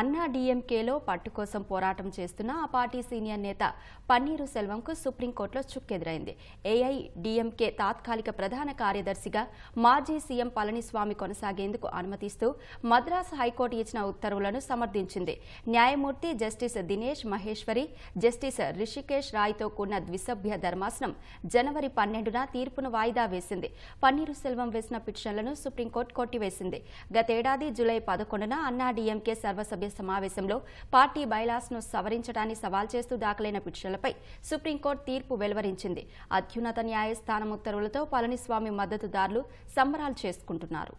అన్నా డీఎంకేలో పట్టు కోసం పోరాటం చేస్తున్న ఆ పార్టీ సీనియర్ నేత పన్నీరు సెల్వంకు సుప్రీంకోర్టులో చుక్కెదురైంది ఏఐడిఎంకే తాత్కాలిక ప్రధాన కార్యదర్శిగా మాజీ సీఎం పళనిస్వామి కొనసాగేందుకు అనుమతిస్తూ మద్రాసు హైకోర్టు ఇచ్చిన ఉత్తర్వులను సమర్థించింది న్యాయమూర్తి జస్టిస్ దినేష్ మహేశ్వరి జస్టిస్ రిషికేష్ రాయ్తో కూడిన ద్విసభ్య ధర్మాసనం జనవరి పన్నెండున తీర్పును వాయిదా వేసింది పన్నీరు సెల్వం వేసిన పిటిషన్లను సుప్రీంకోర్టు కొట్టివేసింది గతేడాది జులై పదకొండున అన్నా డీఎంకే సర్వసభ్య అసెంబ్లీ సమావేశంలో పార్టీ బైలాస్ ను సవరించడాన్ని సవాల్ చేస్తూ దాఖలైన పిటిషన్లపై సుప్రీంకోర్టు తీర్పు వెలువరించింది అత్యున్నత న్యాయస్థానం ఉత్తర్వులతో పళనిస్వామి మద్దతుదారులు సంబరాలు చేసుకుంటున్నారు